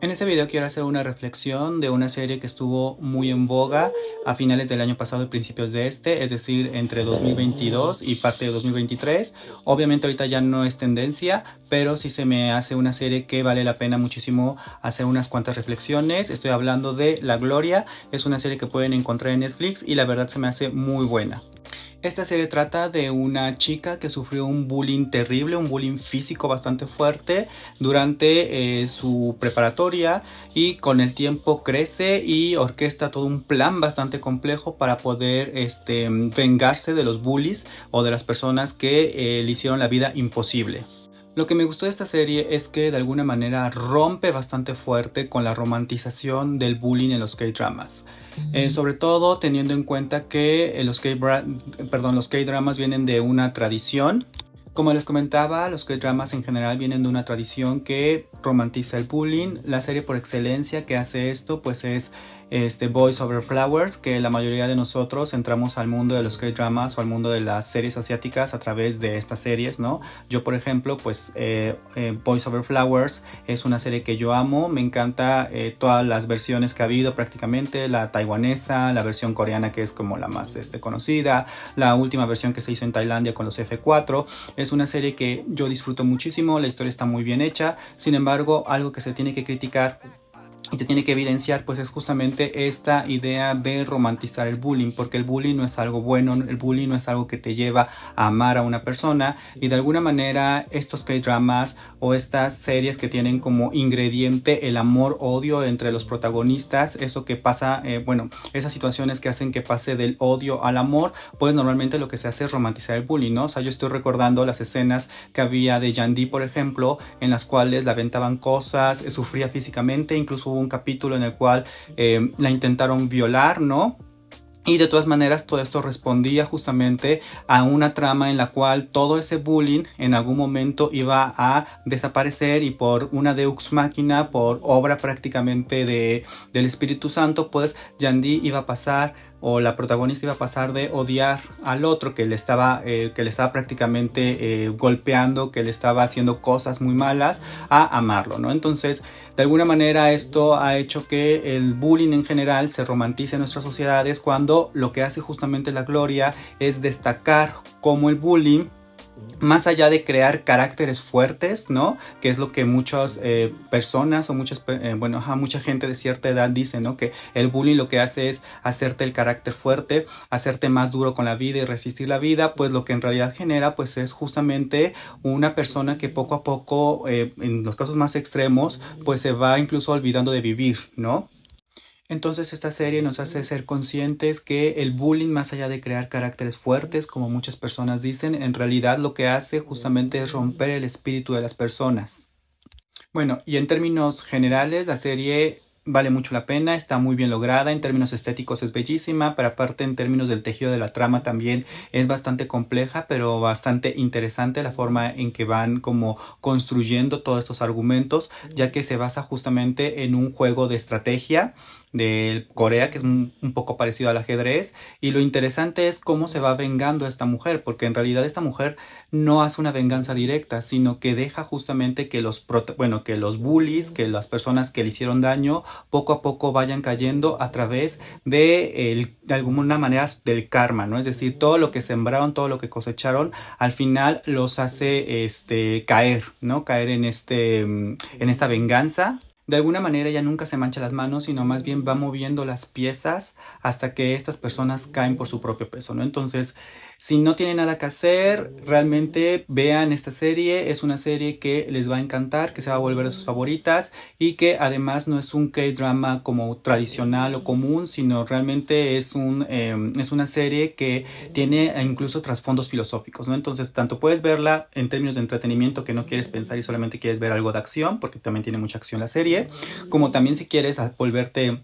En este video quiero hacer una reflexión de una serie que estuvo muy en boga a finales del año pasado y principios de este, es decir, entre 2022 y parte de 2023. Obviamente ahorita ya no es tendencia, pero sí se me hace una serie que vale la pena muchísimo hacer unas cuantas reflexiones. Estoy hablando de La Gloria, es una serie que pueden encontrar en Netflix y la verdad se me hace muy buena. Esta serie trata de una chica que sufrió un bullying terrible, un bullying físico bastante fuerte durante eh, su preparatoria y con el tiempo crece y orquesta todo un plan bastante complejo para poder este, vengarse de los bullies o de las personas que eh, le hicieron la vida imposible. Lo que me gustó de esta serie es que de alguna manera rompe bastante fuerte con la romantización del bullying en los K-dramas. Eh, sobre todo teniendo en cuenta que eh, los K-dramas vienen de una tradición. Como les comentaba, los K-dramas en general vienen de una tradición que romantiza el bullying. La serie por excelencia que hace esto pues es este, Boys Over Flowers, que la mayoría de nosotros entramos al mundo de los K-dramas o al mundo de las series asiáticas a través de estas series, ¿no? Yo, por ejemplo, pues eh, eh Boys Over Flowers es una serie que yo amo, me encanta eh, todas las versiones que ha habido prácticamente, la taiwanesa, la versión coreana que es como la más este, conocida, la última versión que se hizo en Tailandia con los F4, es una serie que yo disfruto muchísimo, la historia está muy bien hecha, sin embargo, algo que se tiene que criticar y se tiene que evidenciar pues es justamente esta idea de romantizar el bullying porque el bullying no es algo bueno el bullying no es algo que te lleva a amar a una persona y de alguna manera estos K-dramas o estas series que tienen como ingrediente el amor odio entre los protagonistas eso que pasa eh, bueno esas situaciones que hacen que pase del odio al amor pues normalmente lo que se hace es romantizar el bullying no o sea yo estoy recordando las escenas que había de Yandy por ejemplo en las cuales la aventaban cosas sufría físicamente incluso hubo un capítulo en el cual eh, la intentaron violar, ¿no? Y de todas maneras, todo esto respondía justamente a una trama en la cual todo ese bullying en algún momento iba a desaparecer y por una deux máquina, por obra prácticamente de, del Espíritu Santo, pues Yandy iba a pasar o la protagonista iba a pasar de odiar al otro que le estaba, eh, que le estaba prácticamente eh, golpeando, que le estaba haciendo cosas muy malas, a amarlo, ¿no? Entonces, de alguna manera esto ha hecho que el bullying en general se romantice en nuestras sociedades cuando lo que hace justamente la gloria es destacar cómo el bullying más allá de crear caracteres fuertes, ¿no? Que es lo que muchas eh, personas o muchas, eh, bueno, mucha gente de cierta edad dice, ¿no? Que el bullying lo que hace es hacerte el carácter fuerte, hacerte más duro con la vida y resistir la vida, pues lo que en realidad genera, pues es justamente una persona que poco a poco, eh, en los casos más extremos, pues se va incluso olvidando de vivir, ¿no? Entonces esta serie nos hace ser conscientes que el bullying, más allá de crear caracteres fuertes, como muchas personas dicen, en realidad lo que hace justamente es romper el espíritu de las personas. Bueno, y en términos generales, la serie vale mucho la pena, está muy bien lograda, en términos estéticos es bellísima, pero aparte en términos del tejido de la trama también es bastante compleja, pero bastante interesante la forma en que van como construyendo todos estos argumentos, ya que se basa justamente en un juego de estrategia de Corea, que es un, poco parecido al ajedrez. Y lo interesante es cómo se va vengando esta mujer, porque en realidad esta mujer no hace una venganza directa, sino que deja justamente que los, bueno, que los bullies, que las personas que le hicieron daño, poco a poco vayan cayendo a través de, de alguna manera del karma, ¿no? Es decir, todo lo que sembraron, todo lo que cosecharon, al final los hace este, caer, ¿no? Caer en, este, mm, en esta venganza, de alguna manera ya nunca se mancha las manos, sino más bien va moviendo las piezas hasta que estas personas caen por su propio peso, ¿no? Entonces, si no tienen nada que hacer, realmente vean esta serie. Es una serie que les va a encantar, que se va a volver a sus favoritas y que además no es un K-drama como tradicional o común, sino realmente es, un, em, es una serie que tiene incluso trasfondos filosóficos, ¿no? Entonces, tanto puedes verla en términos de entretenimiento que no quieres pensar y solamente quieres ver algo de acción, porque también tiene mucha acción la serie, como también si quieres volverte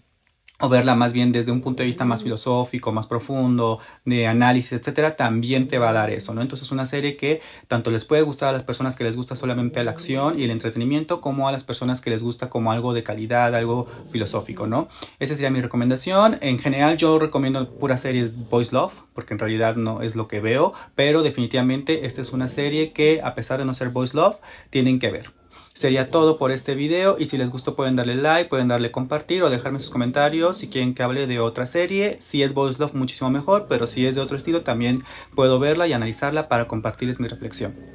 o verla más bien desde un punto de vista más mm. filosófico, más profundo, de análisis, etcétera, también te va a dar eso, ¿no? Entonces, es una serie que tanto les puede gustar a las personas que les gusta solamente la acción y el entretenimiento, como a las personas que les gusta como algo de calidad, algo filosófico, ¿no? Esa sería mi recomendación. En general, yo recomiendo pura series Boys Love, porque en realidad no es lo que veo, pero definitivamente esta es una serie que, a pesar de no ser Boys Love, tienen que ver. Sería todo por este video y si les gustó pueden darle like, pueden darle compartir o dejarme sus comentarios si quieren que hable de otra serie. Si es Boys Love muchísimo mejor, pero si es de otro estilo también puedo verla y analizarla para compartirles mi reflexión.